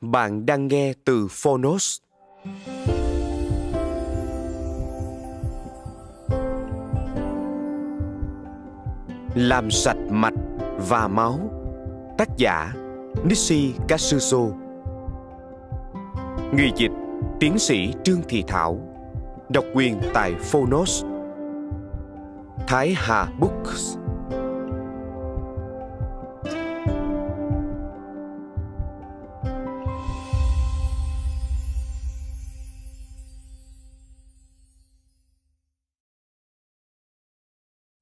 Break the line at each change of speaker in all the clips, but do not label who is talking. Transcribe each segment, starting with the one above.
Bạn đang nghe từ Phonos. Làm sạch mạch và máu Tác giả Nishi Katsuso Người dịch Tiến sĩ Trương Thị Thảo Độc quyền tại Phonos Thái Hà Books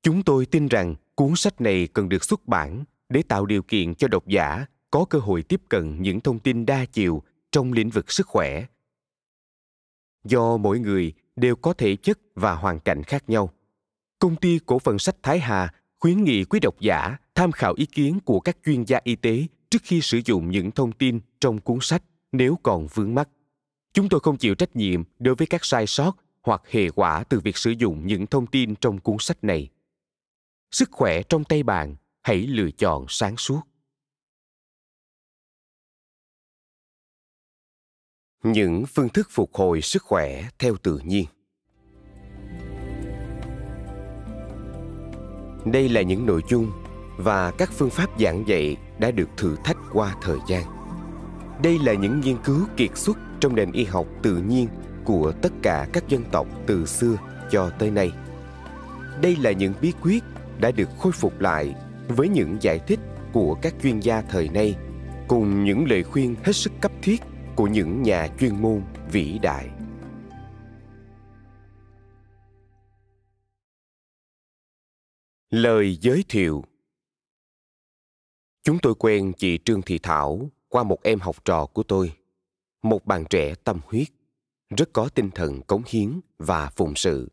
Chúng tôi tin rằng cuốn sách này cần được xuất bản để tạo điều kiện cho độc giả có cơ hội tiếp cận những thông tin đa chiều trong lĩnh vực sức khỏe. Do mỗi người đều có thể chất và hoàn cảnh khác nhau, công ty cổ phần sách Thái Hà khuyến nghị quý độc giả tham khảo ý kiến của các chuyên gia y tế trước khi sử dụng những thông tin trong cuốn sách nếu còn vướng mắt. Chúng tôi không chịu trách nhiệm đối với các sai sót hoặc hệ quả từ việc sử dụng những thông tin trong cuốn sách này sức khỏe trong tay bạn hãy lựa chọn sáng suốt những phương thức phục hồi sức khỏe theo tự nhiên đây là những nội dung và các phương pháp giảng dạy đã được thử thách qua thời gian đây là những nghiên cứu kiệt xuất trong nền y học tự nhiên của tất cả các dân tộc từ xưa cho tới nay đây là những bí quyết đã được khôi phục lại với những giải thích của các chuyên gia thời nay cùng những lời khuyên hết sức cấp thiết của những nhà chuyên môn vĩ đại. Lời giới thiệu Chúng tôi quen chị Trương Thị Thảo qua một em học trò của tôi, một bạn trẻ tâm huyết, rất có tinh thần cống hiến và phụng sự,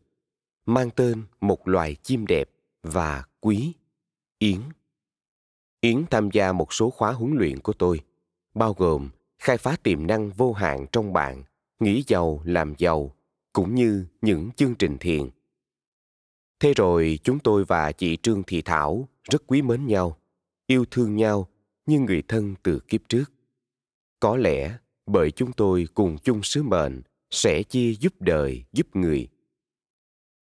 mang tên một loài chim đẹp và Quý, Yến. Yến tham gia một số khóa huấn luyện của tôi, bao gồm khai phá tiềm năng vô hạn trong bạn, nghĩ giàu làm giàu, cũng như những chương trình thiền. Thế rồi chúng tôi và chị Trương Thị Thảo rất quý mến nhau, yêu thương nhau như người thân từ kiếp trước. Có lẽ bởi chúng tôi cùng chung sứ mệnh sẽ chia giúp đời, giúp người.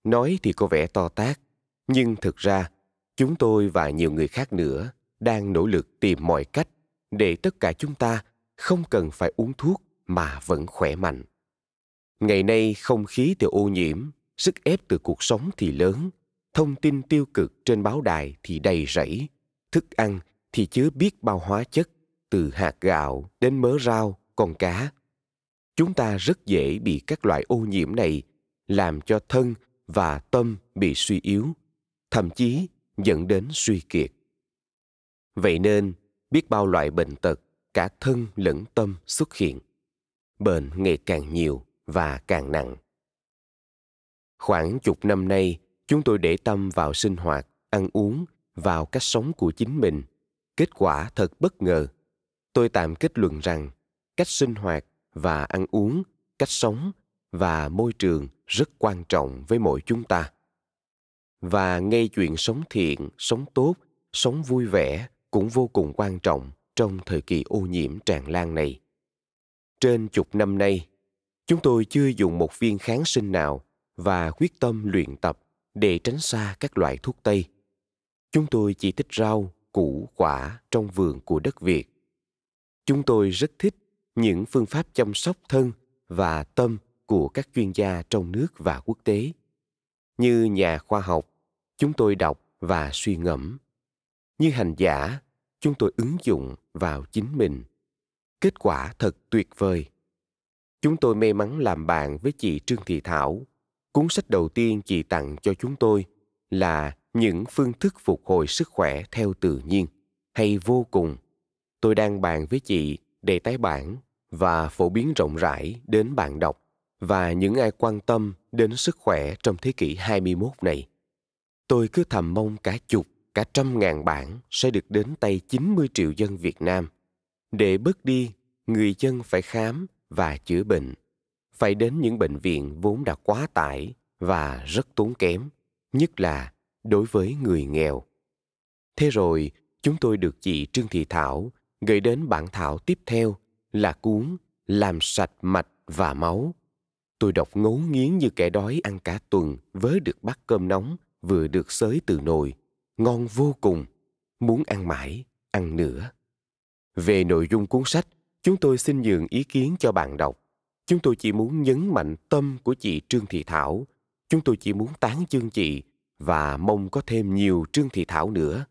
Nói thì có vẻ to tát, nhưng thực ra chúng tôi và nhiều người khác nữa đang nỗ lực tìm mọi cách để tất cả chúng ta không cần phải uống thuốc mà vẫn khỏe mạnh ngày nay không khí từ ô nhiễm sức ép từ cuộc sống thì lớn thông tin tiêu cực trên báo đài thì đầy rẫy thức ăn thì chứa biết bao hóa chất từ hạt gạo đến mớ rau con cá chúng ta rất dễ bị các loại ô nhiễm này làm cho thân và tâm bị suy yếu thậm chí dẫn đến suy kiệt. Vậy nên, biết bao loại bệnh tật, cả thân lẫn tâm xuất hiện. Bệnh ngày càng nhiều và càng nặng. Khoảng chục năm nay, chúng tôi để tâm vào sinh hoạt, ăn uống, vào cách sống của chính mình. Kết quả thật bất ngờ. Tôi tạm kết luận rằng, cách sinh hoạt và ăn uống, cách sống và môi trường rất quan trọng với mỗi chúng ta và ngay chuyện sống thiện sống tốt sống vui vẻ cũng vô cùng quan trọng trong thời kỳ ô nhiễm tràn lan này trên chục năm nay chúng tôi chưa dùng một viên kháng sinh nào và quyết tâm luyện tập để tránh xa các loại thuốc tây chúng tôi chỉ thích rau củ quả trong vườn của đất việt chúng tôi rất thích những phương pháp chăm sóc thân và tâm của các chuyên gia trong nước và quốc tế như nhà khoa học chúng tôi đọc và suy ngẫm như hành giả chúng tôi ứng dụng vào chính mình kết quả thật tuyệt vời chúng tôi may mắn làm bạn với chị trương thị thảo cuốn sách đầu tiên chị tặng cho chúng tôi là những phương thức phục hồi sức khỏe theo tự nhiên hay vô cùng tôi đang bàn với chị để tái bản và phổ biến rộng rãi đến bạn đọc và những ai quan tâm đến sức khỏe trong thế kỷ 21 này. Tôi cứ thầm mong cả chục, cả trăm ngàn bản sẽ được đến tay 90 triệu dân Việt Nam. Để bớt đi, người dân phải khám và chữa bệnh. Phải đến những bệnh viện vốn đã quá tải và rất tốn kém, nhất là đối với người nghèo. Thế rồi, chúng tôi được chị Trương Thị Thảo gửi đến bản thảo tiếp theo là cuốn Làm sạch mạch và máu. Tôi đọc ngấu nghiến như kẻ đói ăn cả tuần với được bát cơm nóng vừa được xới từ nồi, ngon vô cùng, muốn ăn mãi, ăn nữa. Về nội dung cuốn sách, chúng tôi xin nhường ý kiến cho bạn đọc. Chúng tôi chỉ muốn nhấn mạnh tâm của chị Trương Thị Thảo. Chúng tôi chỉ muốn tán dương chị và mong có thêm nhiều Trương Thị Thảo nữa.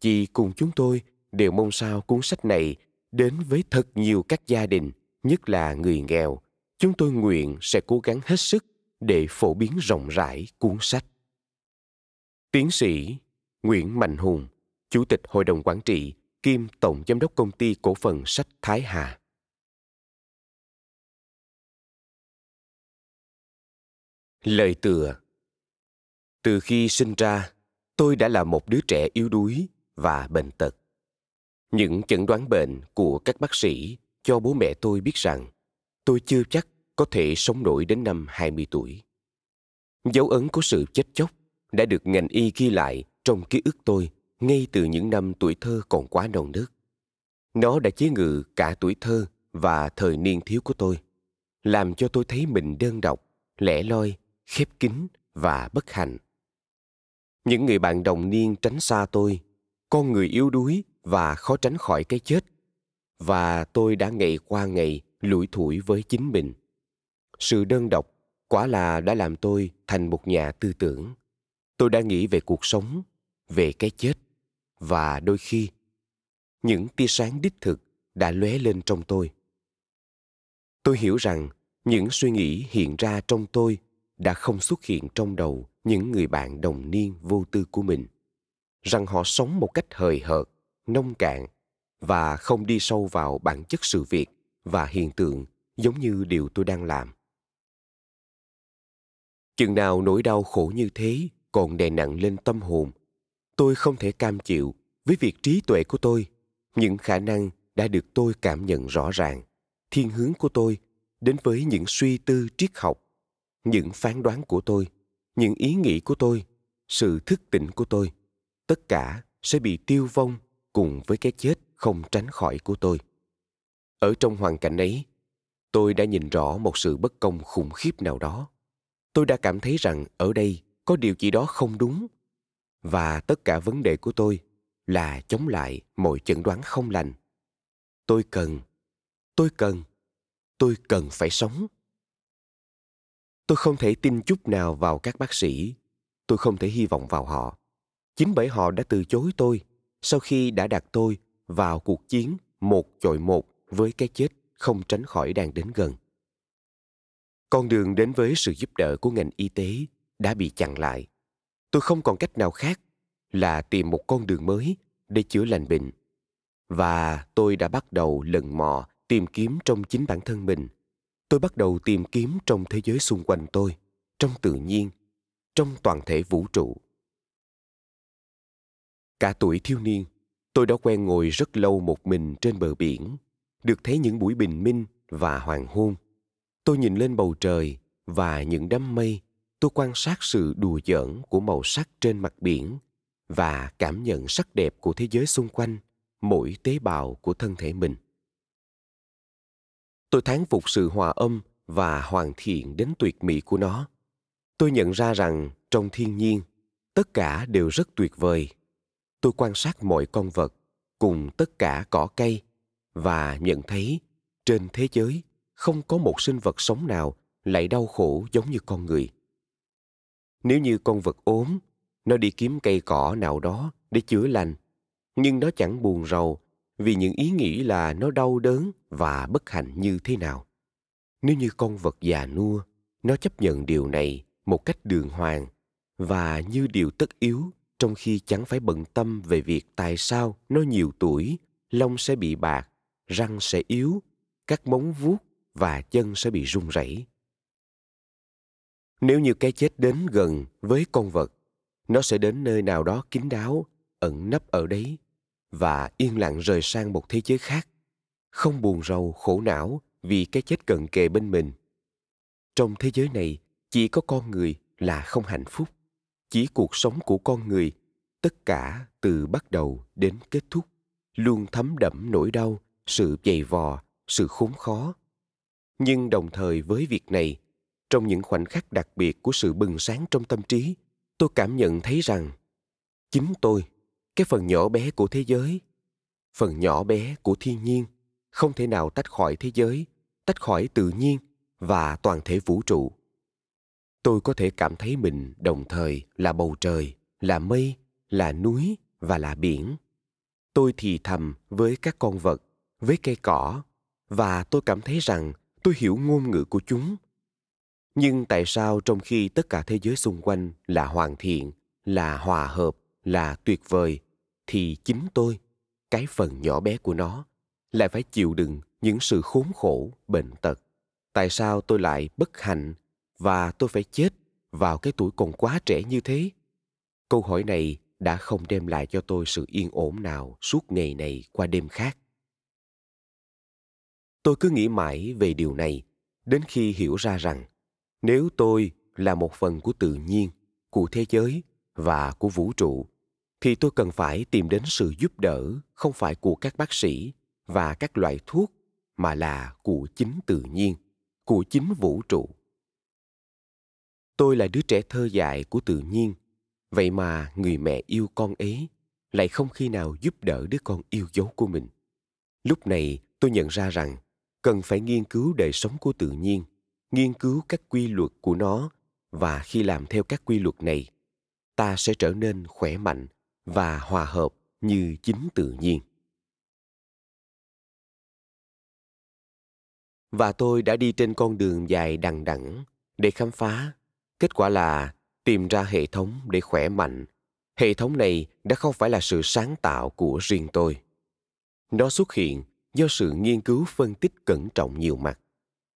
Chị cùng chúng tôi đều mong sao cuốn sách này đến với thật nhiều các gia đình, nhất là người nghèo. Chúng tôi nguyện sẽ cố gắng hết sức để phổ biến rộng rãi cuốn sách. Tiến sĩ Nguyễn Mạnh Hùng, Chủ tịch Hội đồng Quản trị, kiêm Tổng Giám đốc Công ty Cổ phần Sách Thái Hà. Lời tựa Từ khi sinh ra, tôi đã là một đứa trẻ yếu đuối và bệnh tật. Những chẩn đoán bệnh của các bác sĩ cho bố mẹ tôi biết rằng tôi chưa chắc có thể sống nổi đến năm 20 tuổi. Dấu ấn của sự chết chóc đã được ngành y ghi lại trong ký ức tôi ngay từ những năm tuổi thơ còn quá non nớt. Nó đã chế ngự cả tuổi thơ và thời niên thiếu của tôi, làm cho tôi thấy mình đơn độc, lẻ loi, khép kín và bất hạnh. Những người bạn đồng niên tránh xa tôi, con người yếu đuối và khó tránh khỏi cái chết. Và tôi đã ngày qua ngày lủi thủi với chính mình. Sự đơn độc quả là đã làm tôi thành một nhà tư tưởng tôi đã nghĩ về cuộc sống về cái chết và đôi khi những tia sáng đích thực đã lóe lên trong tôi tôi hiểu rằng những suy nghĩ hiện ra trong tôi đã không xuất hiện trong đầu những người bạn đồng niên vô tư của mình rằng họ sống một cách hời hợt nông cạn và không đi sâu vào bản chất sự việc và hiện tượng giống như điều tôi đang làm chừng nào nỗi đau khổ như thế còn đè nặng lên tâm hồn. Tôi không thể cam chịu với việc trí tuệ của tôi, những khả năng đã được tôi cảm nhận rõ ràng, thiên hướng của tôi đến với những suy tư triết học, những phán đoán của tôi, những ý nghĩ của tôi, sự thức tỉnh của tôi, tất cả sẽ bị tiêu vong cùng với cái chết không tránh khỏi của tôi. Ở trong hoàn cảnh ấy, tôi đã nhìn rõ một sự bất công khủng khiếp nào đó. Tôi đã cảm thấy rằng ở đây có điều gì đó không đúng và tất cả vấn đề của tôi là chống lại mọi chẩn đoán không lành tôi cần tôi cần tôi cần phải sống tôi không thể tin chút nào vào các bác sĩ tôi không thể hy vọng vào họ chính bởi họ đã từ chối tôi sau khi đã đặt tôi vào cuộc chiến một chọi một với cái chết không tránh khỏi đang đến gần con đường đến với sự giúp đỡ của ngành y tế đã bị chặn lại. Tôi không còn cách nào khác là tìm một con đường mới để chữa lành bệnh. Và tôi đã bắt đầu lần mò tìm kiếm trong chính bản thân mình. Tôi bắt đầu tìm kiếm trong thế giới xung quanh tôi, trong tự nhiên, trong toàn thể vũ trụ. Cả tuổi thiếu niên, tôi đã quen ngồi rất lâu một mình trên bờ biển, được thấy những buổi bình minh và hoàng hôn. Tôi nhìn lên bầu trời và những đám mây tôi quan sát sự đùa giỡn của màu sắc trên mặt biển và cảm nhận sắc đẹp của thế giới xung quanh mỗi tế bào của thân thể mình tôi thán phục sự hòa âm và hoàn thiện đến tuyệt mỹ của nó tôi nhận ra rằng trong thiên nhiên tất cả đều rất tuyệt vời tôi quan sát mọi con vật cùng tất cả cỏ cây và nhận thấy trên thế giới không có một sinh vật sống nào lại đau khổ giống như con người nếu như con vật ốm, nó đi kiếm cây cỏ nào đó để chữa lành, nhưng nó chẳng buồn rầu vì những ý nghĩ là nó đau đớn và bất hạnh như thế nào. Nếu như con vật già nua, nó chấp nhận điều này một cách đường hoàng và như điều tất yếu trong khi chẳng phải bận tâm về việc tại sao nó nhiều tuổi, lông sẽ bị bạc, răng sẽ yếu, các móng vuốt và chân sẽ bị run rẩy. Nếu như cái chết đến gần với con vật, nó sẽ đến nơi nào đó kín đáo, ẩn nấp ở đấy và yên lặng rời sang một thế giới khác, không buồn rầu khổ não vì cái chết cận kề bên mình. Trong thế giới này, chỉ có con người là không hạnh phúc, chỉ cuộc sống của con người, tất cả từ bắt đầu đến kết thúc, luôn thấm đẫm nỗi đau, sự dày vò, sự khốn khó. Nhưng đồng thời với việc này, trong những khoảnh khắc đặc biệt của sự bừng sáng trong tâm trí tôi cảm nhận thấy rằng chính tôi cái phần nhỏ bé của thế giới phần nhỏ bé của thiên nhiên không thể nào tách khỏi thế giới tách khỏi tự nhiên và toàn thể vũ trụ tôi có thể cảm thấy mình đồng thời là bầu trời là mây là núi và là biển tôi thì thầm với các con vật với cây cỏ và tôi cảm thấy rằng tôi hiểu ngôn ngữ của chúng nhưng tại sao trong khi tất cả thế giới xung quanh là hoàn thiện là hòa hợp là tuyệt vời thì chính tôi cái phần nhỏ bé của nó lại phải chịu đựng những sự khốn khổ bệnh tật tại sao tôi lại bất hạnh và tôi phải chết vào cái tuổi còn quá trẻ như thế câu hỏi này đã không đem lại cho tôi sự yên ổn nào suốt ngày này qua đêm khác tôi cứ nghĩ mãi về điều này đến khi hiểu ra rằng nếu tôi là một phần của tự nhiên của thế giới và của vũ trụ thì tôi cần phải tìm đến sự giúp đỡ không phải của các bác sĩ và các loại thuốc mà là của chính tự nhiên của chính vũ trụ tôi là đứa trẻ thơ dại của tự nhiên vậy mà người mẹ yêu con ấy lại không khi nào giúp đỡ đứa con yêu dấu của mình lúc này tôi nhận ra rằng cần phải nghiên cứu đời sống của tự nhiên nghiên cứu các quy luật của nó và khi làm theo các quy luật này ta sẽ trở nên khỏe mạnh và hòa hợp như chính tự nhiên và tôi đã đi trên con đường dài đằng đẵng để khám phá kết quả là tìm ra hệ thống để khỏe mạnh hệ thống này đã không phải là sự sáng tạo của riêng tôi nó xuất hiện do sự nghiên cứu phân tích cẩn trọng nhiều mặt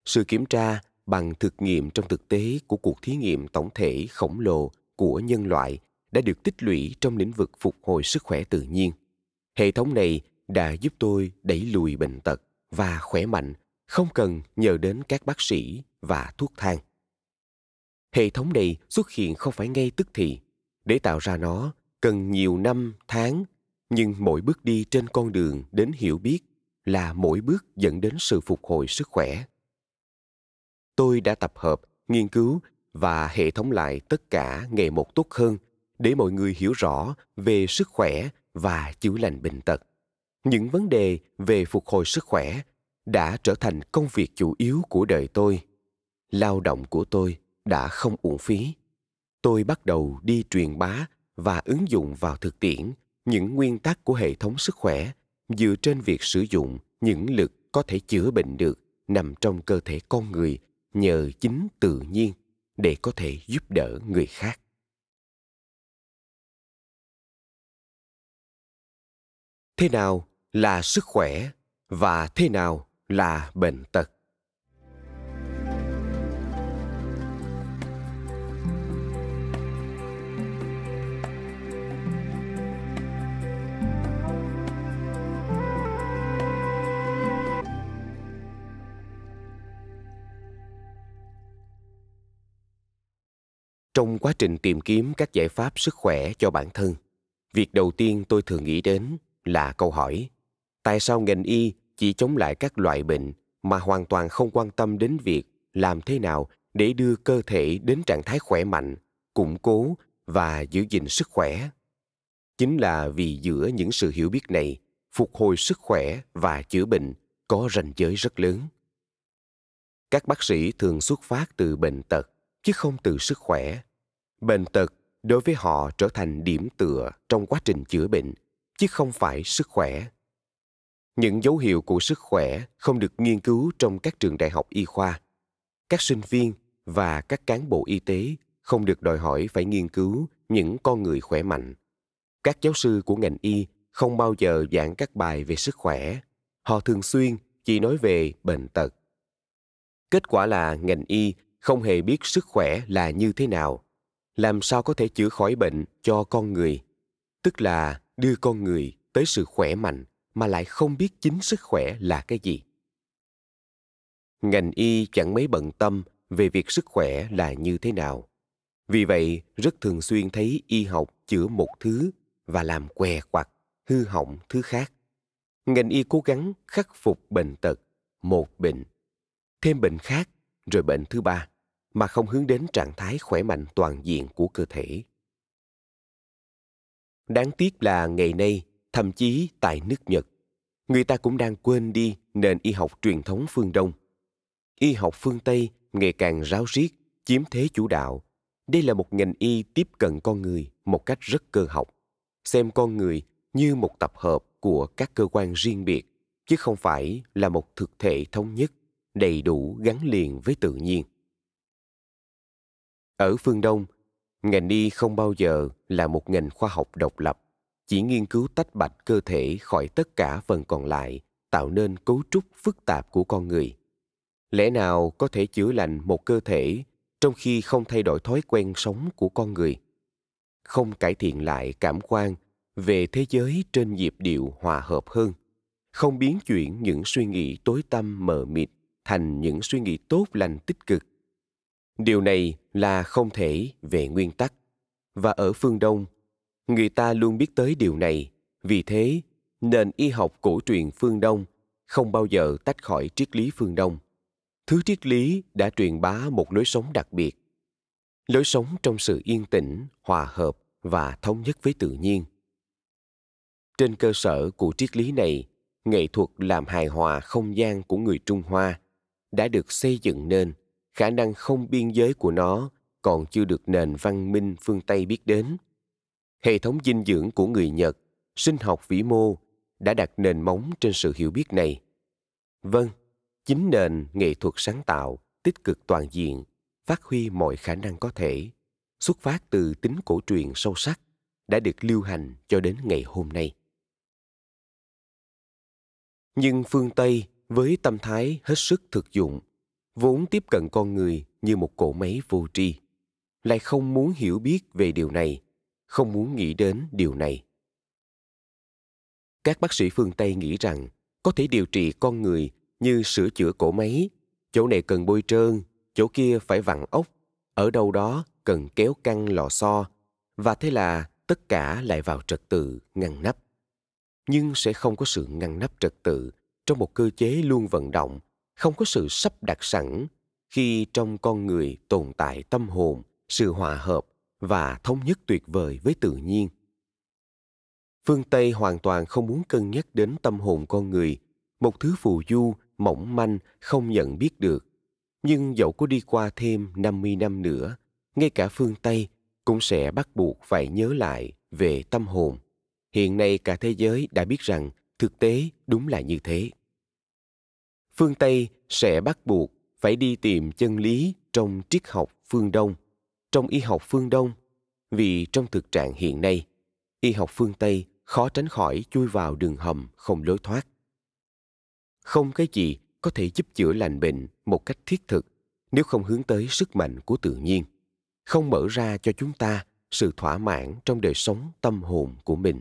sự kiểm tra bằng thực nghiệm trong thực tế của cuộc thí nghiệm tổng thể khổng lồ của nhân loại đã được tích lũy trong lĩnh vực phục hồi sức khỏe tự nhiên. Hệ thống này đã giúp tôi đẩy lùi bệnh tật và khỏe mạnh, không cần nhờ đến các bác sĩ và thuốc thang. Hệ thống này xuất hiện không phải ngay tức thì. Để tạo ra nó, cần nhiều năm, tháng, nhưng mỗi bước đi trên con đường đến hiểu biết là mỗi bước dẫn đến sự phục hồi sức khỏe tôi đã tập hợp, nghiên cứu và hệ thống lại tất cả ngày một tốt hơn để mọi người hiểu rõ về sức khỏe và chữa lành bệnh tật. Những vấn đề về phục hồi sức khỏe đã trở thành công việc chủ yếu của đời tôi. Lao động của tôi đã không uổng phí. Tôi bắt đầu đi truyền bá và ứng dụng vào thực tiễn những nguyên tắc của hệ thống sức khỏe dựa trên việc sử dụng những lực có thể chữa bệnh được nằm trong cơ thể con người nhờ chính tự nhiên để có thể giúp đỡ người khác thế nào là sức khỏe và thế nào là bệnh tật trong quá trình tìm kiếm các giải pháp sức khỏe cho bản thân việc đầu tiên tôi thường nghĩ đến là câu hỏi tại sao ngành y chỉ chống lại các loại bệnh mà hoàn toàn không quan tâm đến việc làm thế nào để đưa cơ thể đến trạng thái khỏe mạnh củng cố và giữ gìn sức khỏe chính là vì giữa những sự hiểu biết này phục hồi sức khỏe và chữa bệnh có ranh giới rất lớn các bác sĩ thường xuất phát từ bệnh tật chứ không từ sức khỏe Bệnh tật đối với họ trở thành điểm tựa trong quá trình chữa bệnh, chứ không phải sức khỏe. Những dấu hiệu của sức khỏe không được nghiên cứu trong các trường đại học y khoa. Các sinh viên và các cán bộ y tế không được đòi hỏi phải nghiên cứu những con người khỏe mạnh. Các giáo sư của ngành y không bao giờ giảng các bài về sức khỏe. Họ thường xuyên chỉ nói về bệnh tật. Kết quả là ngành y không hề biết sức khỏe là như thế nào làm sao có thể chữa khỏi bệnh cho con người tức là đưa con người tới sự khỏe mạnh mà lại không biết chính sức khỏe là cái gì ngành y chẳng mấy bận tâm về việc sức khỏe là như thế nào vì vậy rất thường xuyên thấy y học chữa một thứ và làm què quặt hư hỏng thứ khác ngành y cố gắng khắc phục bệnh tật một bệnh thêm bệnh khác rồi bệnh thứ ba mà không hướng đến trạng thái khỏe mạnh toàn diện của cơ thể đáng tiếc là ngày nay thậm chí tại nước nhật người ta cũng đang quên đi nền y học truyền thống phương đông y học phương tây ngày càng ráo riết chiếm thế chủ đạo đây là một ngành y tiếp cận con người một cách rất cơ học xem con người như một tập hợp của các cơ quan riêng biệt chứ không phải là một thực thể thống nhất đầy đủ gắn liền với tự nhiên ở phương Đông, ngành y không bao giờ là một ngành khoa học độc lập, chỉ nghiên cứu tách bạch cơ thể khỏi tất cả phần còn lại, tạo nên cấu trúc phức tạp của con người. Lẽ nào có thể chữa lành một cơ thể trong khi không thay đổi thói quen sống của con người, không cải thiện lại cảm quan về thế giới trên nhịp điệu hòa hợp hơn, không biến chuyển những suy nghĩ tối tăm mờ mịt thành những suy nghĩ tốt lành tích cực Điều này là không thể về nguyên tắc. Và ở phương Đông, người ta luôn biết tới điều này. Vì thế, nền y học cổ truyền phương Đông không bao giờ tách khỏi triết lý phương Đông. Thứ triết lý đã truyền bá một lối sống đặc biệt. Lối sống trong sự yên tĩnh, hòa hợp và thống nhất với tự nhiên. Trên cơ sở của triết lý này, nghệ thuật làm hài hòa không gian của người Trung Hoa đã được xây dựng nên khả năng không biên giới của nó còn chưa được nền văn minh phương Tây biết đến. Hệ thống dinh dưỡng của người Nhật, sinh học vĩ mô đã đặt nền móng trên sự hiểu biết này. Vâng, chính nền nghệ thuật sáng tạo, tích cực toàn diện, phát huy mọi khả năng có thể, xuất phát từ tính cổ truyền sâu sắc đã được lưu hành cho đến ngày hôm nay. Nhưng phương Tây với tâm thái hết sức thực dụng vốn tiếp cận con người như một cỗ máy vô tri lại không muốn hiểu biết về điều này không muốn nghĩ đến điều này các bác sĩ phương tây nghĩ rằng có thể điều trị con người như sửa chữa cỗ máy chỗ này cần bôi trơn chỗ kia phải vặn ốc ở đâu đó cần kéo căng lò xo và thế là tất cả lại vào trật tự ngăn nắp nhưng sẽ không có sự ngăn nắp trật tự trong một cơ chế luôn vận động không có sự sắp đặt sẵn khi trong con người tồn tại tâm hồn sự hòa hợp và thống nhất tuyệt vời với tự nhiên phương tây hoàn toàn không muốn cân nhắc đến tâm hồn con người một thứ phù du mỏng manh không nhận biết được nhưng dẫu có đi qua thêm 50 năm nữa, ngay cả phương Tây cũng sẽ bắt buộc phải nhớ lại về tâm hồn. Hiện nay cả thế giới đã biết rằng thực tế đúng là như thế phương Tây sẽ bắt buộc phải đi tìm chân lý trong triết học phương Đông, trong y học phương Đông, vì trong thực trạng hiện nay, y học phương Tây khó tránh khỏi chui vào đường hầm không lối thoát. Không cái gì có thể giúp chữa lành bệnh một cách thiết thực nếu không hướng tới sức mạnh của tự nhiên, không mở ra cho chúng ta sự thỏa mãn trong đời sống tâm hồn của mình.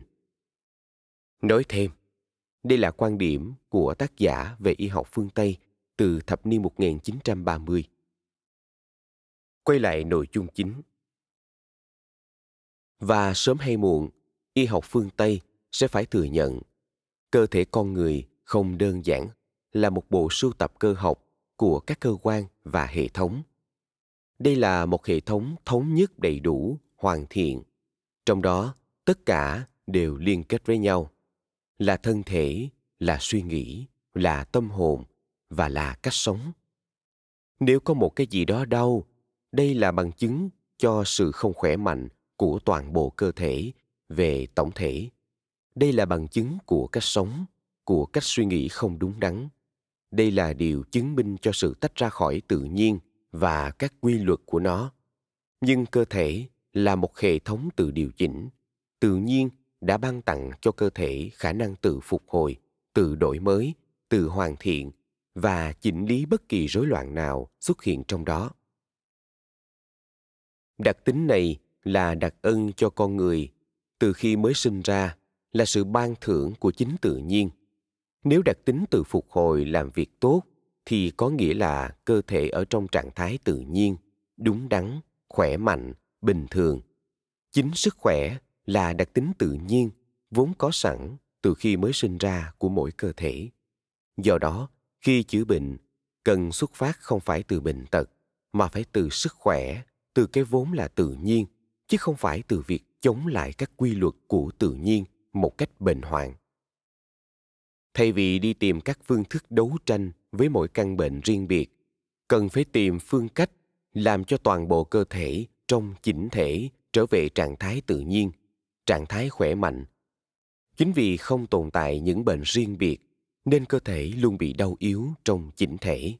Nói thêm, đây là quan điểm của tác giả về y học phương Tây từ thập niên 1930. Quay lại nội dung chính. Và sớm hay muộn, y học phương Tây sẽ phải thừa nhận cơ thể con người không đơn giản là một bộ sưu tập cơ học của các cơ quan và hệ thống. Đây là một hệ thống thống nhất đầy đủ, hoàn thiện. Trong đó, tất cả đều liên kết với nhau là thân thể là suy nghĩ là tâm hồn và là cách sống nếu có một cái gì đó đau đây là bằng chứng cho sự không khỏe mạnh của toàn bộ cơ thể về tổng thể đây là bằng chứng của cách sống của cách suy nghĩ không đúng đắn đây là điều chứng minh cho sự tách ra khỏi tự nhiên và các quy luật của nó nhưng cơ thể là một hệ thống tự điều chỉnh tự nhiên đã ban tặng cho cơ thể khả năng tự phục hồi, tự đổi mới, tự hoàn thiện và chỉnh lý bất kỳ rối loạn nào xuất hiện trong đó. Đặc tính này là đặc ân cho con người từ khi mới sinh ra là sự ban thưởng của chính tự nhiên. Nếu đặc tính tự phục hồi làm việc tốt thì có nghĩa là cơ thể ở trong trạng thái tự nhiên, đúng đắn, khỏe mạnh, bình thường. Chính sức khỏe là đặc tính tự nhiên vốn có sẵn từ khi mới sinh ra của mỗi cơ thể. Do đó, khi chữa bệnh, cần xuất phát không phải từ bệnh tật, mà phải từ sức khỏe, từ cái vốn là tự nhiên, chứ không phải từ việc chống lại các quy luật của tự nhiên một cách bệnh hoạn. Thay vì đi tìm các phương thức đấu tranh với mỗi căn bệnh riêng biệt, cần phải tìm phương cách làm cho toàn bộ cơ thể trong chỉnh thể trở về trạng thái tự nhiên trạng thái khỏe mạnh. Chính vì không tồn tại những bệnh riêng biệt nên cơ thể luôn bị đau yếu trong chỉnh thể.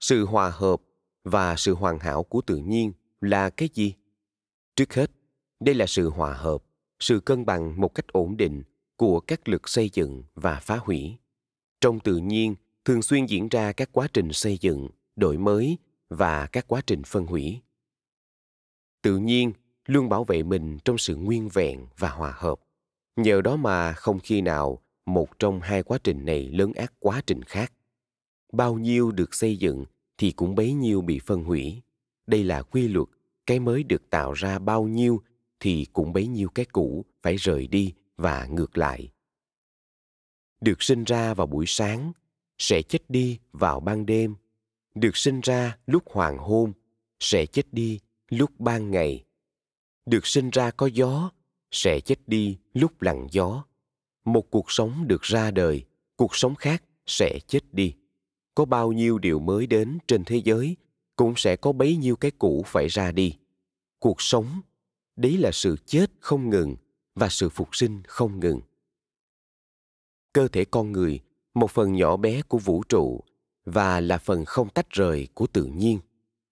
Sự hòa hợp và sự hoàn hảo của tự nhiên là cái gì? Trước hết, đây là sự hòa hợp, sự cân bằng một cách ổn định của các lực xây dựng và phá hủy. Trong tự nhiên, thường xuyên diễn ra các quá trình xây dựng, đổi mới và các quá trình phân hủy. Tự nhiên luôn bảo vệ mình trong sự nguyên vẹn và hòa hợp. Nhờ đó mà không khi nào một trong hai quá trình này lớn ác quá trình khác. Bao nhiêu được xây dựng thì cũng bấy nhiêu bị phân hủy. Đây là quy luật, cái mới được tạo ra bao nhiêu thì cũng bấy nhiêu cái cũ phải rời đi và ngược lại. Được sinh ra vào buổi sáng, sẽ chết đi vào ban đêm. Được sinh ra lúc hoàng hôn, sẽ chết đi lúc ban ngày được sinh ra có gió sẽ chết đi lúc lặng gió một cuộc sống được ra đời cuộc sống khác sẽ chết đi có bao nhiêu điều mới đến trên thế giới cũng sẽ có bấy nhiêu cái cũ phải ra đi cuộc sống đấy là sự chết không ngừng và sự phục sinh không ngừng cơ thể con người một phần nhỏ bé của vũ trụ và là phần không tách rời của tự nhiên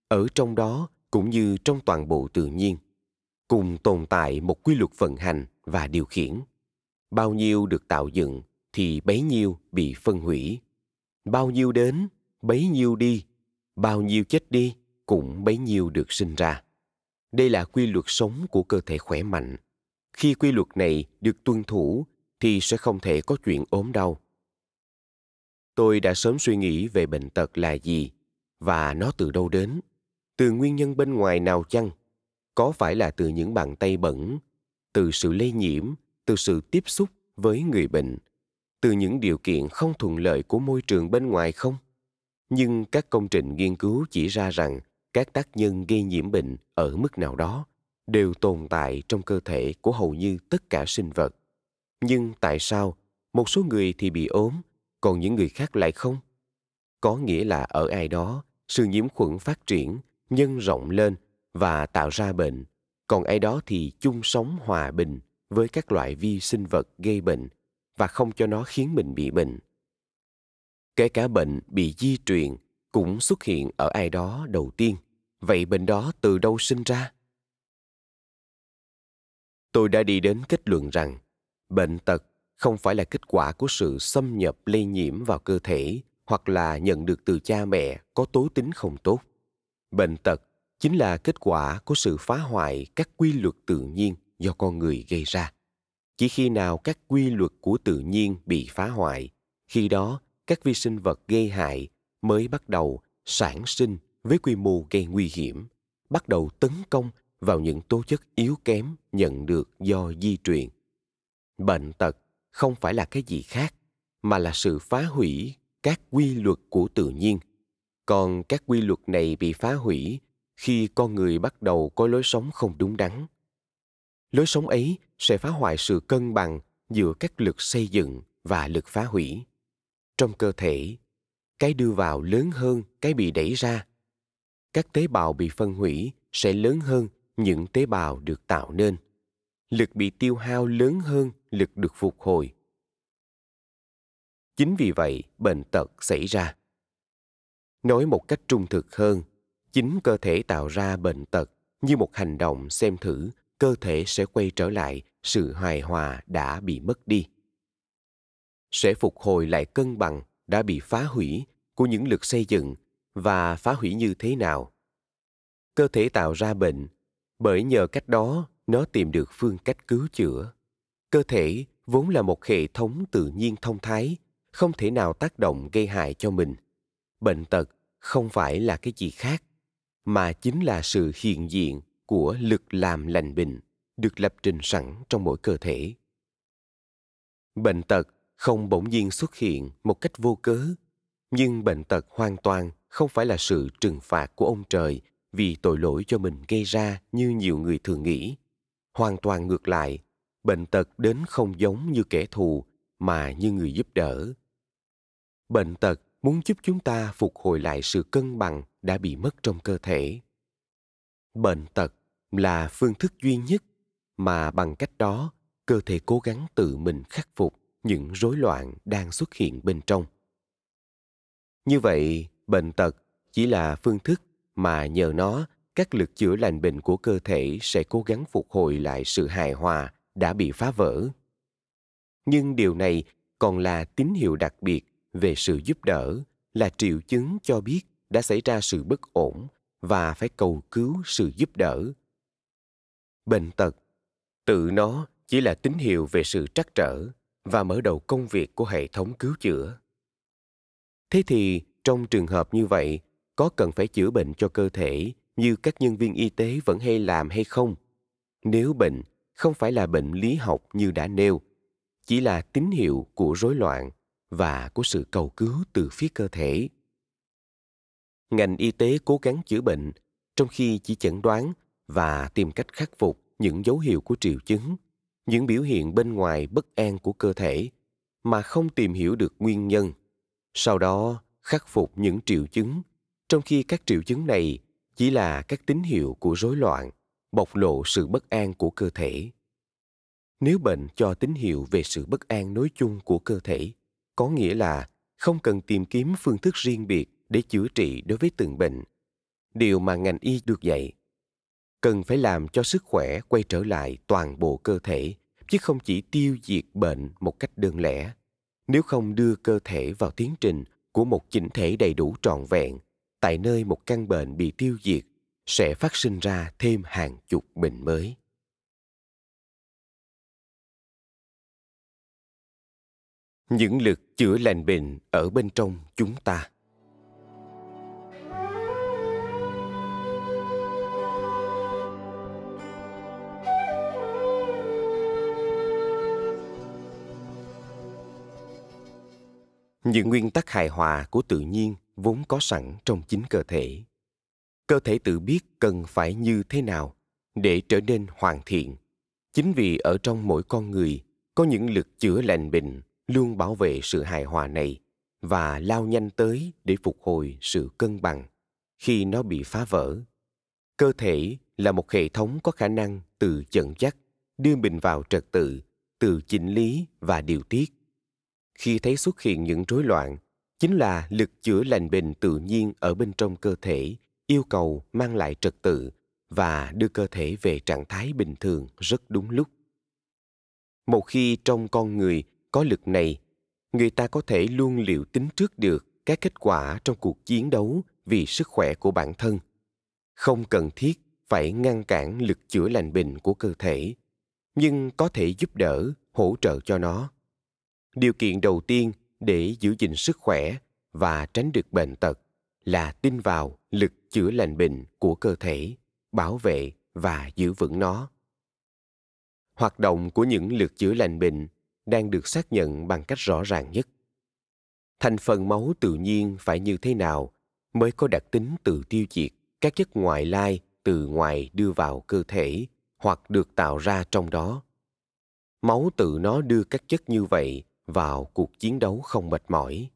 ở trong đó cũng như trong toàn bộ tự nhiên cùng tồn tại một quy luật vận hành và điều khiển bao nhiêu được tạo dựng thì bấy nhiêu bị phân hủy bao nhiêu đến bấy nhiêu đi bao nhiêu chết đi cũng bấy nhiêu được sinh ra đây là quy luật sống của cơ thể khỏe mạnh khi quy luật này được tuân thủ thì sẽ không thể có chuyện ốm đau tôi đã sớm suy nghĩ về bệnh tật là gì và nó từ đâu đến từ nguyên nhân bên ngoài nào chăng có phải là từ những bàn tay bẩn từ sự lây nhiễm từ sự tiếp xúc với người bệnh từ những điều kiện không thuận lợi của môi trường bên ngoài không nhưng các công trình nghiên cứu chỉ ra rằng các tác nhân gây nhiễm bệnh ở mức nào đó đều tồn tại trong cơ thể của hầu như tất cả sinh vật nhưng tại sao một số người thì bị ốm còn những người khác lại không có nghĩa là ở ai đó sự nhiễm khuẩn phát triển nhân rộng lên và tạo ra bệnh, còn ai đó thì chung sống hòa bình với các loại vi sinh vật gây bệnh và không cho nó khiến mình bị bệnh. Kể cả bệnh bị di truyền cũng xuất hiện ở ai đó đầu tiên. Vậy bệnh đó từ đâu sinh ra? Tôi đã đi đến kết luận rằng bệnh tật không phải là kết quả của sự xâm nhập lây nhiễm vào cơ thể hoặc là nhận được từ cha mẹ có tố tính không tốt. Bệnh tật chính là kết quả của sự phá hoại các quy luật tự nhiên do con người gây ra chỉ khi nào các quy luật của tự nhiên bị phá hoại khi đó các vi sinh vật gây hại mới bắt đầu sản sinh với quy mô gây nguy hiểm bắt đầu tấn công vào những tố chất yếu kém nhận được do di truyền bệnh tật không phải là cái gì khác mà là sự phá hủy các quy luật của tự nhiên còn các quy luật này bị phá hủy khi con người bắt đầu có lối sống không đúng đắn lối sống ấy sẽ phá hoại sự cân bằng giữa các lực xây dựng và lực phá hủy trong cơ thể cái đưa vào lớn hơn cái bị đẩy ra các tế bào bị phân hủy sẽ lớn hơn những tế bào được tạo nên lực bị tiêu hao lớn hơn lực được phục hồi chính vì vậy bệnh tật xảy ra nói một cách trung thực hơn chính cơ thể tạo ra bệnh tật như một hành động xem thử cơ thể sẽ quay trở lại sự hài hòa đã bị mất đi sẽ phục hồi lại cân bằng đã bị phá hủy của những lực xây dựng và phá hủy như thế nào cơ thể tạo ra bệnh bởi nhờ cách đó nó tìm được phương cách cứu chữa cơ thể vốn là một hệ thống tự nhiên thông thái không thể nào tác động gây hại cho mình bệnh tật không phải là cái gì khác mà chính là sự hiện diện của lực làm lành bệnh được lập trình sẵn trong mỗi cơ thể. Bệnh tật không bỗng nhiên xuất hiện một cách vô cớ, nhưng bệnh tật hoàn toàn không phải là sự trừng phạt của ông trời vì tội lỗi cho mình gây ra như nhiều người thường nghĩ. Hoàn toàn ngược lại, bệnh tật đến không giống như kẻ thù mà như người giúp đỡ. Bệnh tật muốn giúp chúng ta phục hồi lại sự cân bằng đã bị mất trong cơ thể bệnh tật là phương thức duy nhất mà bằng cách đó cơ thể cố gắng tự mình khắc phục những rối loạn đang xuất hiện bên trong như vậy bệnh tật chỉ là phương thức mà nhờ nó các lực chữa lành bệnh của cơ thể sẽ cố gắng phục hồi lại sự hài hòa đã bị phá vỡ nhưng điều này còn là tín hiệu đặc biệt về sự giúp đỡ là triệu chứng cho biết đã xảy ra sự bất ổn và phải cầu cứu sự giúp đỡ bệnh tật tự nó chỉ là tín hiệu về sự trắc trở và mở đầu công việc của hệ thống cứu chữa thế thì trong trường hợp như vậy có cần phải chữa bệnh cho cơ thể như các nhân viên y tế vẫn hay làm hay không nếu bệnh không phải là bệnh lý học như đã nêu chỉ là tín hiệu của rối loạn và của sự cầu cứu từ phía cơ thể ngành y tế cố gắng chữa bệnh, trong khi chỉ chẩn đoán và tìm cách khắc phục những dấu hiệu của triệu chứng, những biểu hiện bên ngoài bất an của cơ thể mà không tìm hiểu được nguyên nhân. Sau đó, khắc phục những triệu chứng, trong khi các triệu chứng này chỉ là các tín hiệu của rối loạn, bộc lộ sự bất an của cơ thể. Nếu bệnh cho tín hiệu về sự bất an nói chung của cơ thể, có nghĩa là không cần tìm kiếm phương thức riêng biệt để chữa trị đối với từng bệnh, điều mà ngành y được dạy. Cần phải làm cho sức khỏe quay trở lại toàn bộ cơ thể, chứ không chỉ tiêu diệt bệnh một cách đơn lẻ. Nếu không đưa cơ thể vào tiến trình của một chỉnh thể đầy đủ trọn vẹn, tại nơi một căn bệnh bị tiêu diệt sẽ phát sinh ra thêm hàng chục bệnh mới. Những lực chữa lành bệnh ở bên trong chúng ta. những nguyên tắc hài hòa của tự nhiên vốn có sẵn trong chính cơ thể cơ thể tự biết cần phải như thế nào để trở nên hoàn thiện chính vì ở trong mỗi con người có những lực chữa lành bệnh luôn bảo vệ sự hài hòa này và lao nhanh tới để phục hồi sự cân bằng khi nó bị phá vỡ cơ thể là một hệ thống có khả năng từ chận dắt đưa mình vào trật tự từ chỉnh lý và điều tiết khi thấy xuất hiện những rối loạn chính là lực chữa lành bình tự nhiên ở bên trong cơ thể yêu cầu mang lại trật tự và đưa cơ thể về trạng thái bình thường rất đúng lúc một khi trong con người có lực này người ta có thể luôn liệu tính trước được các kết quả trong cuộc chiến đấu vì sức khỏe của bản thân không cần thiết phải ngăn cản lực chữa lành bình của cơ thể nhưng có thể giúp đỡ hỗ trợ cho nó điều kiện đầu tiên để giữ gìn sức khỏe và tránh được bệnh tật là tin vào lực chữa lành bệnh của cơ thể bảo vệ và giữ vững nó hoạt động của những lực chữa lành bệnh đang được xác nhận bằng cách rõ ràng nhất thành phần máu tự nhiên phải như thế nào mới có đặc tính tự tiêu diệt các chất ngoại lai từ ngoài đưa vào cơ thể hoặc được tạo ra trong đó máu tự nó đưa các chất như vậy vào cuộc chiến đấu không mệt mỏi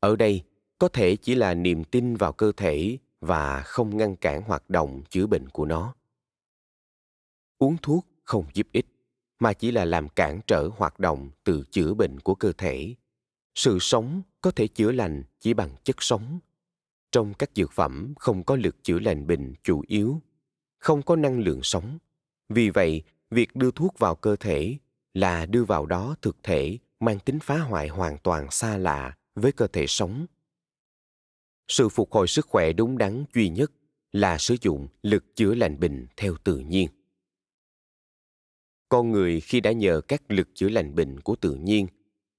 ở đây có thể chỉ là niềm tin vào cơ thể và không ngăn cản hoạt động chữa bệnh của nó uống thuốc không giúp ích mà chỉ là làm cản trở hoạt động từ chữa bệnh của cơ thể sự sống có thể chữa lành chỉ bằng chất sống trong các dược phẩm không có lực chữa lành bệnh chủ yếu không có năng lượng sống vì vậy việc đưa thuốc vào cơ thể là đưa vào đó thực thể mang tính phá hoại hoàn toàn xa lạ với cơ thể sống. Sự phục hồi sức khỏe đúng đắn duy nhất là sử dụng lực chữa lành bình theo tự nhiên. Con người khi đã nhờ các lực chữa lành bệnh của tự nhiên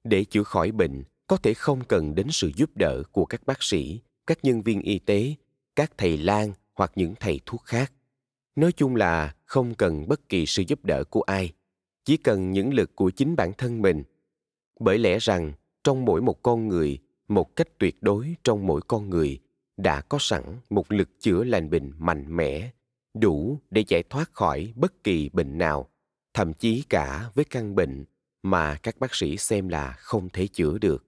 để chữa khỏi bệnh có thể không cần đến sự giúp đỡ của các bác sĩ, các nhân viên y tế, các thầy lang hoặc những thầy thuốc khác. Nói chung là không cần bất kỳ sự giúp đỡ của ai, chỉ cần những lực của chính bản thân mình bởi lẽ rằng trong mỗi một con người một cách tuyệt đối trong mỗi con người đã có sẵn một lực chữa lành bệnh mạnh mẽ đủ để giải thoát khỏi bất kỳ bệnh nào thậm chí cả với căn bệnh mà các bác sĩ xem là không thể chữa được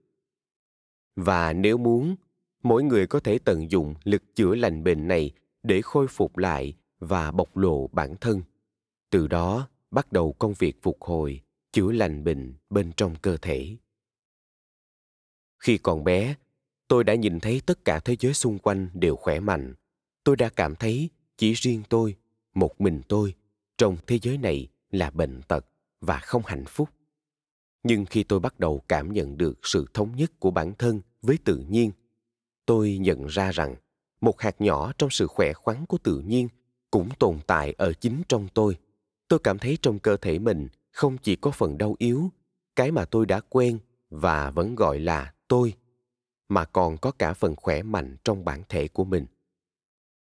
và nếu muốn mỗi người có thể tận dụng lực chữa lành bệnh này để khôi phục lại và bộc lộ bản thân từ đó bắt đầu công việc phục hồi chữa lành bệnh bên trong cơ thể khi còn bé tôi đã nhìn thấy tất cả thế giới xung quanh đều khỏe mạnh tôi đã cảm thấy chỉ riêng tôi một mình tôi trong thế giới này là bệnh tật và không hạnh phúc nhưng khi tôi bắt đầu cảm nhận được sự thống nhất của bản thân với tự nhiên tôi nhận ra rằng một hạt nhỏ trong sự khỏe khoắn của tự nhiên cũng tồn tại ở chính trong tôi tôi cảm thấy trong cơ thể mình không chỉ có phần đau yếu cái mà tôi đã quen và vẫn gọi là tôi mà còn có cả phần khỏe mạnh trong bản thể của mình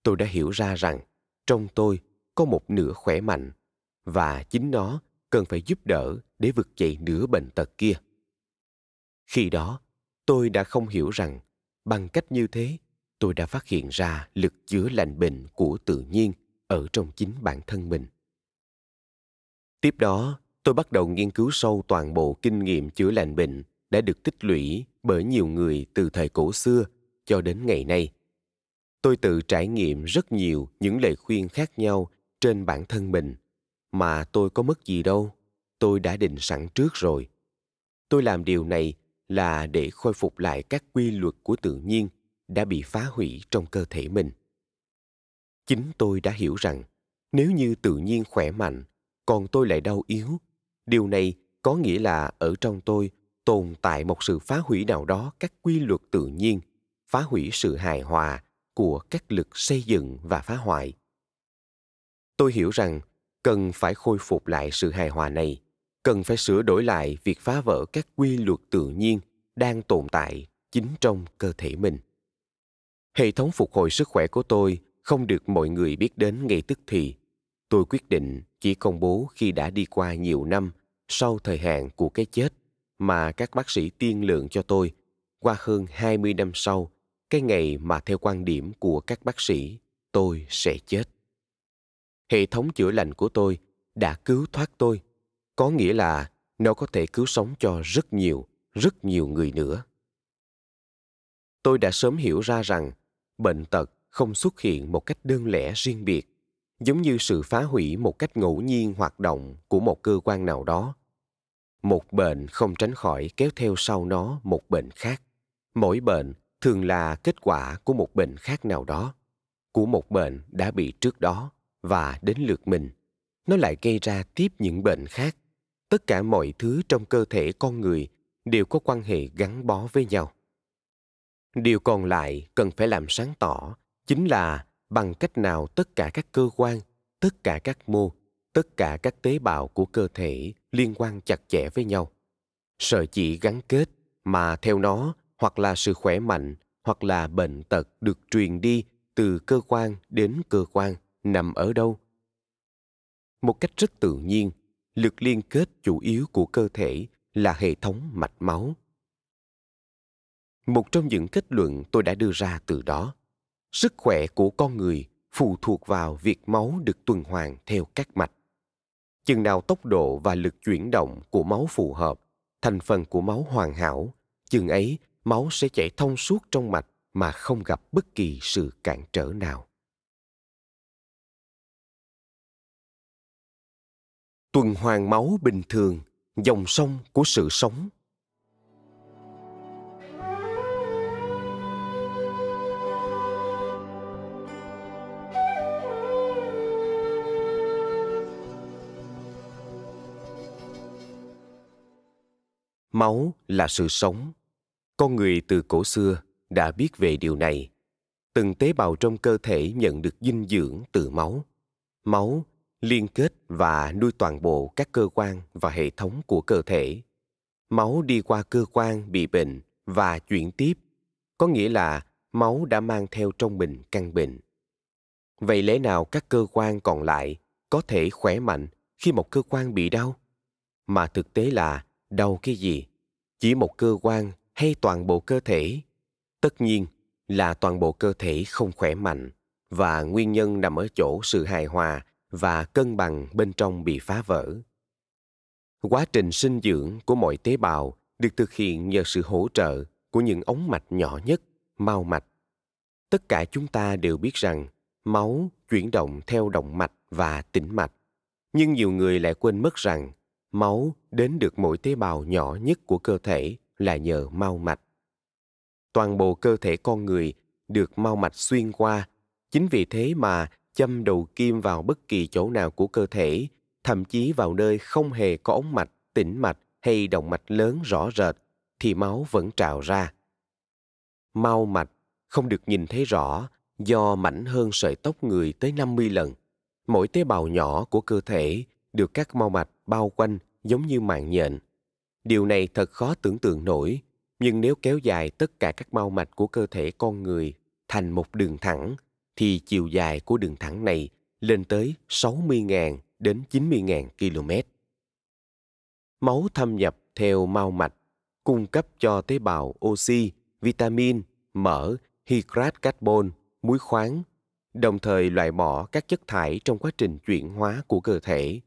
tôi đã hiểu ra rằng trong tôi có một nửa khỏe mạnh và chính nó cần phải giúp đỡ để vực dậy nửa bệnh tật kia khi đó tôi đã không hiểu rằng bằng cách như thế tôi đã phát hiện ra lực chứa lành bệnh của tự nhiên ở trong chính bản thân mình tiếp đó tôi bắt đầu nghiên cứu sâu toàn bộ kinh nghiệm chữa lành bệnh đã được tích lũy bởi nhiều người từ thời cổ xưa cho đến ngày nay. Tôi tự trải nghiệm rất nhiều những lời khuyên khác nhau trên bản thân mình mà tôi có mất gì đâu, tôi đã định sẵn trước rồi. Tôi làm điều này là để khôi phục lại các quy luật của tự nhiên đã bị phá hủy trong cơ thể mình. Chính tôi đã hiểu rằng nếu như tự nhiên khỏe mạnh, còn tôi lại đau yếu Điều này có nghĩa là ở trong tôi tồn tại một sự phá hủy nào đó các quy luật tự nhiên, phá hủy sự hài hòa của các lực xây dựng và phá hoại. Tôi hiểu rằng cần phải khôi phục lại sự hài hòa này, cần phải sửa đổi lại việc phá vỡ các quy luật tự nhiên đang tồn tại chính trong cơ thể mình. Hệ thống phục hồi sức khỏe của tôi không được mọi người biết đến ngay tức thì tôi quyết định chỉ công bố khi đã đi qua nhiều năm sau thời hạn của cái chết mà các bác sĩ tiên lượng cho tôi qua hơn 20 năm sau, cái ngày mà theo quan điểm của các bác sĩ, tôi sẽ chết. Hệ thống chữa lành của tôi đã cứu thoát tôi, có nghĩa là nó có thể cứu sống cho rất nhiều, rất nhiều người nữa. Tôi đã sớm hiểu ra rằng bệnh tật không xuất hiện một cách đơn lẻ riêng biệt giống như sự phá hủy một cách ngẫu nhiên hoạt động của một cơ quan nào đó một bệnh không tránh khỏi kéo theo sau nó một bệnh khác mỗi bệnh thường là kết quả của một bệnh khác nào đó của một bệnh đã bị trước đó và đến lượt mình nó lại gây ra tiếp những bệnh khác tất cả mọi thứ trong cơ thể con người đều có quan hệ gắn bó với nhau điều còn lại cần phải làm sáng tỏ chính là bằng cách nào tất cả các cơ quan tất cả các mô tất cả các tế bào của cơ thể liên quan chặt chẽ với nhau sợi chỉ gắn kết mà theo nó hoặc là sự khỏe mạnh hoặc là bệnh tật được truyền đi từ cơ quan đến cơ quan nằm ở đâu một cách rất tự nhiên lực liên kết chủ yếu của cơ thể là hệ thống mạch máu một trong những kết luận tôi đã đưa ra từ đó sức khỏe của con người phụ thuộc vào việc máu được tuần hoàn theo các mạch. Chừng nào tốc độ và lực chuyển động của máu phù hợp, thành phần của máu hoàn hảo, chừng ấy máu sẽ chảy thông suốt trong mạch mà không gặp bất kỳ sự cản trở nào. Tuần hoàn máu bình thường, dòng sông của sự sống máu là sự sống con người từ cổ xưa đã biết về điều này từng tế bào trong cơ thể nhận được dinh dưỡng từ máu máu liên kết và nuôi toàn bộ các cơ quan và hệ thống của cơ thể máu đi qua cơ quan bị bệnh và chuyển tiếp có nghĩa là máu đã mang theo trong mình căn bệnh vậy lẽ nào các cơ quan còn lại có thể khỏe mạnh khi một cơ quan bị đau mà thực tế là đau cái gì chỉ một cơ quan hay toàn bộ cơ thể tất nhiên là toàn bộ cơ thể không khỏe mạnh và nguyên nhân nằm ở chỗ sự hài hòa và cân bằng bên trong bị phá vỡ quá trình sinh dưỡng của mọi tế bào được thực hiện nhờ sự hỗ trợ của những ống mạch nhỏ nhất mau mạch tất cả chúng ta đều biết rằng máu chuyển động theo động mạch và tĩnh mạch nhưng nhiều người lại quên mất rằng máu đến được mỗi tế bào nhỏ nhất của cơ thể là nhờ mau mạch. Toàn bộ cơ thể con người được mau mạch xuyên qua, chính vì thế mà châm đầu kim vào bất kỳ chỗ nào của cơ thể, thậm chí vào nơi không hề có ống mạch, tĩnh mạch hay động mạch lớn rõ rệt, thì máu vẫn trào ra. Mau mạch không được nhìn thấy rõ do mảnh hơn sợi tóc người tới 50 lần. Mỗi tế bào nhỏ của cơ thể được các mau mạch bao quanh giống như mạng nhện. Điều này thật khó tưởng tượng nổi, nhưng nếu kéo dài tất cả các mau mạch của cơ thể con người thành một đường thẳng, thì chiều dài của đường thẳng này lên tới 60.000 đến 90.000 km. Máu thâm nhập theo mau mạch, cung cấp cho tế bào oxy, vitamin, mỡ, hydrat carbon, muối khoáng, đồng thời loại bỏ các chất thải trong quá trình chuyển hóa của cơ thể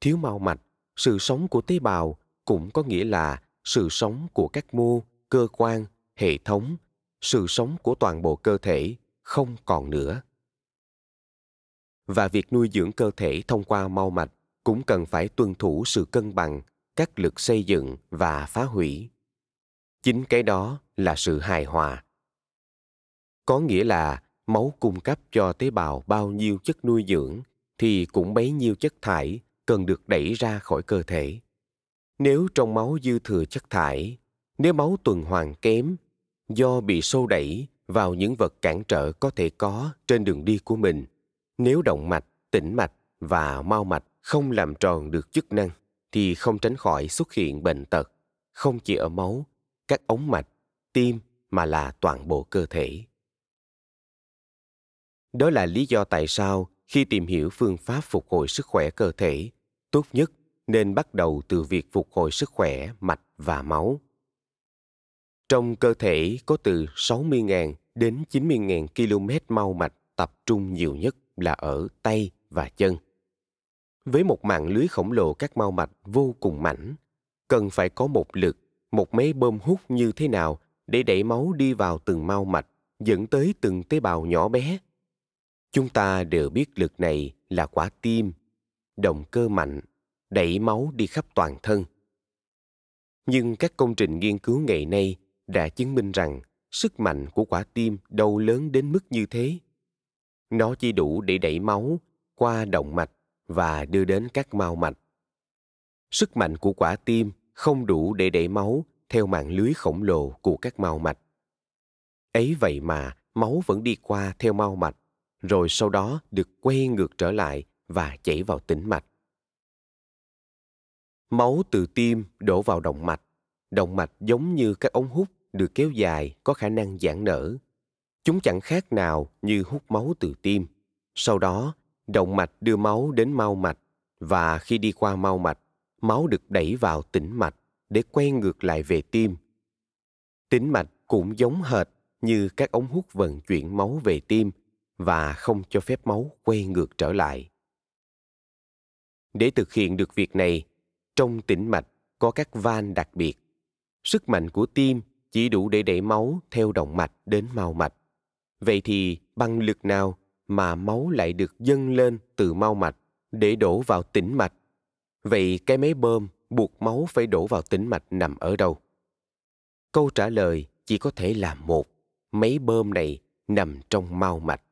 thiếu mau mạch, sự sống của tế bào cũng có nghĩa là sự sống của các mô, cơ quan, hệ thống, sự sống của toàn bộ cơ thể không còn nữa. Và việc nuôi dưỡng cơ thể thông qua mau mạch cũng cần phải tuân thủ sự cân bằng, các lực xây dựng và phá hủy. Chính cái đó là sự hài hòa. Có nghĩa là máu cung cấp cho tế bào bao nhiêu chất nuôi dưỡng thì cũng bấy nhiêu chất thải cần được đẩy ra khỏi cơ thể. Nếu trong máu dư thừa chất thải, nếu máu tuần hoàn kém, do bị xô đẩy vào những vật cản trở có thể có trên đường đi của mình, nếu động mạch, tĩnh mạch và mau mạch không làm tròn được chức năng, thì không tránh khỏi xuất hiện bệnh tật, không chỉ ở máu, các ống mạch, tim mà là toàn bộ cơ thể. Đó là lý do tại sao khi tìm hiểu phương pháp phục hồi sức khỏe cơ thể, Tốt nhất nên bắt đầu từ việc phục hồi sức khỏe mạch và máu. Trong cơ thể có từ 60.000 đến 90.000 km mau mạch tập trung nhiều nhất là ở tay và chân. Với một mạng lưới khổng lồ các mau mạch vô cùng mảnh, cần phải có một lực, một máy bơm hút như thế nào để đẩy máu đi vào từng mau mạch, dẫn tới từng tế bào nhỏ bé. Chúng ta đều biết lực này là quả tim, động cơ mạnh, đẩy máu đi khắp toàn thân. Nhưng các công trình nghiên cứu ngày nay đã chứng minh rằng sức mạnh của quả tim đâu lớn đến mức như thế. Nó chỉ đủ để đẩy máu qua động mạch và đưa đến các mao mạch. Sức mạnh của quả tim không đủ để đẩy máu theo mạng lưới khổng lồ của các mao mạch. Ấy vậy mà máu vẫn đi qua theo mao mạch, rồi sau đó được quay ngược trở lại và chảy vào tĩnh mạch. Máu từ tim đổ vào động mạch. Động mạch giống như các ống hút được kéo dài có khả năng giãn nở. Chúng chẳng khác nào như hút máu từ tim. Sau đó, động mạch đưa máu đến mau mạch và khi đi qua mau mạch, máu được đẩy vào tĩnh mạch để quay ngược lại về tim. Tĩnh mạch cũng giống hệt như các ống hút vận chuyển máu về tim và không cho phép máu quay ngược trở lại. Để thực hiện được việc này, trong tĩnh mạch có các van đặc biệt. Sức mạnh của tim chỉ đủ để đẩy máu theo động mạch đến mao mạch. Vậy thì bằng lực nào mà máu lại được dâng lên từ mao mạch để đổ vào tĩnh mạch? Vậy cái máy bơm buộc máu phải đổ vào tĩnh mạch nằm ở đâu? Câu trả lời chỉ có thể là một. Máy bơm này nằm trong mao mạch.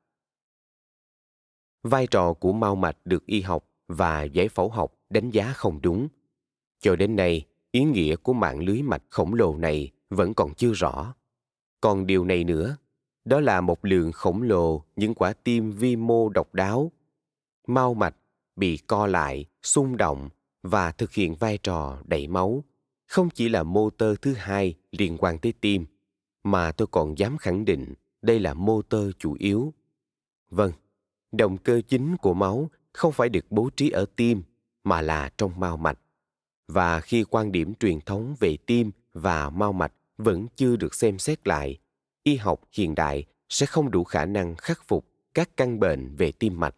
Vai trò của mao mạch được y học và giải phẫu học đánh giá không đúng. Cho đến nay, ý nghĩa của mạng lưới mạch khổng lồ này vẫn còn chưa rõ. Còn điều này nữa, đó là một lượng khổng lồ những quả tim vi mô độc đáo. Mau mạch bị co lại, xung động và thực hiện vai trò đẩy máu, không chỉ là mô tơ thứ hai liên quan tới tim, mà tôi còn dám khẳng định đây là mô tơ chủ yếu. Vâng, động cơ chính của máu không phải được bố trí ở tim mà là trong mao mạch. Và khi quan điểm truyền thống về tim và mao mạch vẫn chưa được xem xét lại, y học hiện đại sẽ không đủ khả năng khắc phục các căn bệnh về tim mạch.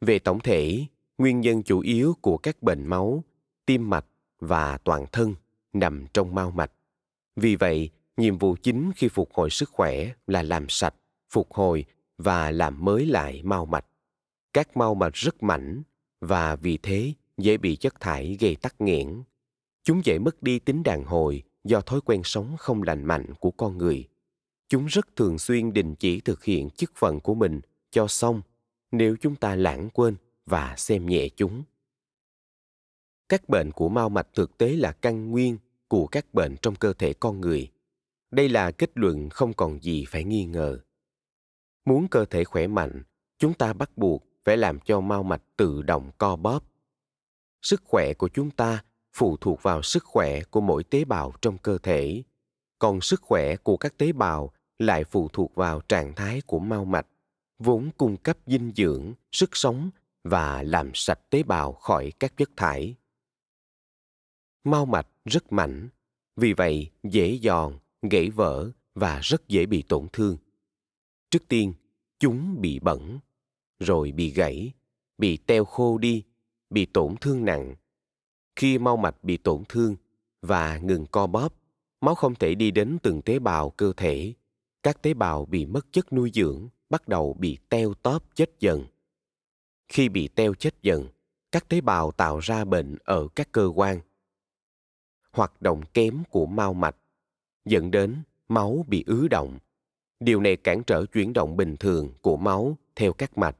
Về tổng thể, nguyên nhân chủ yếu của các bệnh máu, tim mạch và toàn thân nằm trong mao mạch. Vì vậy, nhiệm vụ chính khi phục hồi sức khỏe là làm sạch, phục hồi và làm mới lại mao mạch các mau mà rất mảnh và vì thế dễ bị chất thải gây tắc nghẽn. Chúng dễ mất đi tính đàn hồi do thói quen sống không lành mạnh của con người. Chúng rất thường xuyên đình chỉ thực hiện chức phận của mình cho xong nếu chúng ta lãng quên và xem nhẹ chúng. Các bệnh của mau mạch thực tế là căn nguyên của các bệnh trong cơ thể con người. Đây là kết luận không còn gì phải nghi ngờ. Muốn cơ thể khỏe mạnh, chúng ta bắt buộc phải làm cho mao mạch tự động co bóp. Sức khỏe của chúng ta phụ thuộc vào sức khỏe của mỗi tế bào trong cơ thể, còn sức khỏe của các tế bào lại phụ thuộc vào trạng thái của mao mạch, vốn cung cấp dinh dưỡng, sức sống và làm sạch tế bào khỏi các chất thải. Mao mạch rất mảnh, vì vậy dễ giòn, gãy vỡ và rất dễ bị tổn thương. Trước tiên, chúng bị bẩn, rồi bị gãy, bị teo khô đi, bị tổn thương nặng. Khi mau mạch bị tổn thương và ngừng co bóp, máu không thể đi đến từng tế bào cơ thể. Các tế bào bị mất chất nuôi dưỡng bắt đầu bị teo tóp chết dần. Khi bị teo chết dần, các tế bào tạo ra bệnh ở các cơ quan. Hoạt động kém của mao mạch dẫn đến máu bị ứ động. Điều này cản trở chuyển động bình thường của máu theo các mạch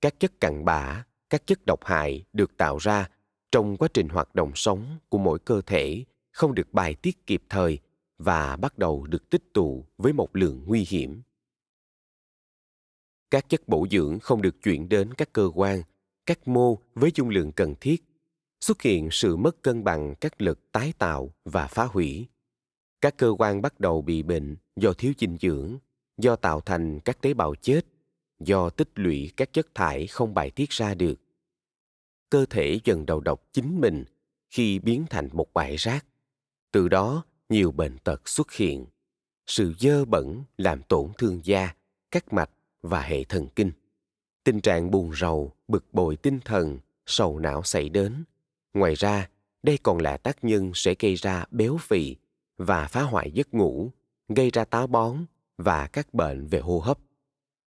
các chất cặn bã các chất độc hại được tạo ra trong quá trình hoạt động sống của mỗi cơ thể không được bài tiết kịp thời và bắt đầu được tích tụ với một lượng nguy hiểm các chất bổ dưỡng không được chuyển đến các cơ quan các mô với dung lượng cần thiết xuất hiện sự mất cân bằng các lực tái tạo và phá hủy các cơ quan bắt đầu bị bệnh do thiếu dinh dưỡng do tạo thành các tế bào chết do tích lũy các chất thải không bài tiết ra được. Cơ thể dần đầu độc chính mình khi biến thành một bãi rác. Từ đó, nhiều bệnh tật xuất hiện. Sự dơ bẩn làm tổn thương da, các mạch và hệ thần kinh. Tình trạng buồn rầu, bực bội tinh thần, sầu não xảy đến. Ngoài ra, đây còn là tác nhân sẽ gây ra béo phì và phá hoại giấc ngủ, gây ra táo bón và các bệnh về hô hấp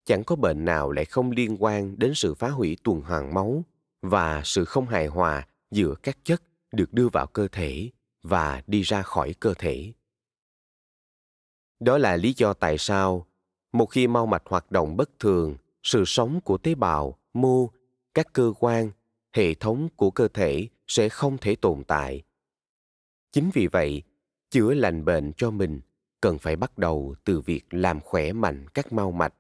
chẳng có bệnh nào lại không liên quan đến sự phá hủy tuần hoàn máu và sự không hài hòa giữa các chất được đưa vào cơ thể và đi ra khỏi cơ thể. Đó là lý do tại sao một khi mau mạch hoạt động bất thường, sự sống của tế bào, mô, các cơ quan, hệ thống của cơ thể sẽ không thể tồn tại. Chính vì vậy, chữa lành bệnh cho mình cần phải bắt đầu từ việc làm khỏe mạnh các mau mạch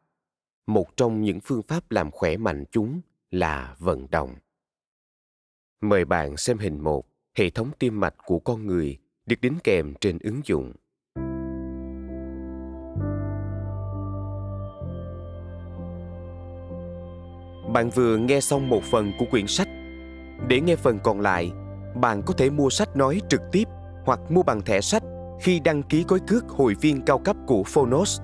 một trong những phương pháp làm khỏe mạnh chúng là vận động. Mời bạn xem hình 1, hệ thống tim mạch của con người được đính kèm trên ứng dụng. Bạn vừa nghe xong một phần của quyển sách. Để nghe phần còn lại, bạn có thể mua sách nói trực tiếp hoặc mua bằng thẻ sách khi đăng ký gói cước hội viên cao cấp của Phonos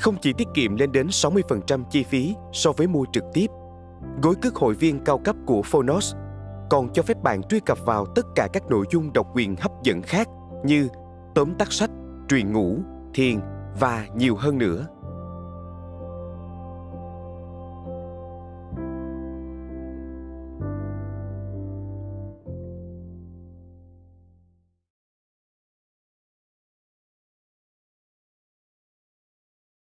không chỉ tiết kiệm lên đến 60% chi phí so với mua trực tiếp, gối cước hội viên cao cấp của Phonos còn cho phép bạn truy cập vào tất cả các nội dung độc quyền hấp dẫn khác như tóm tắt sách, truyền ngủ, thiền và nhiều hơn nữa.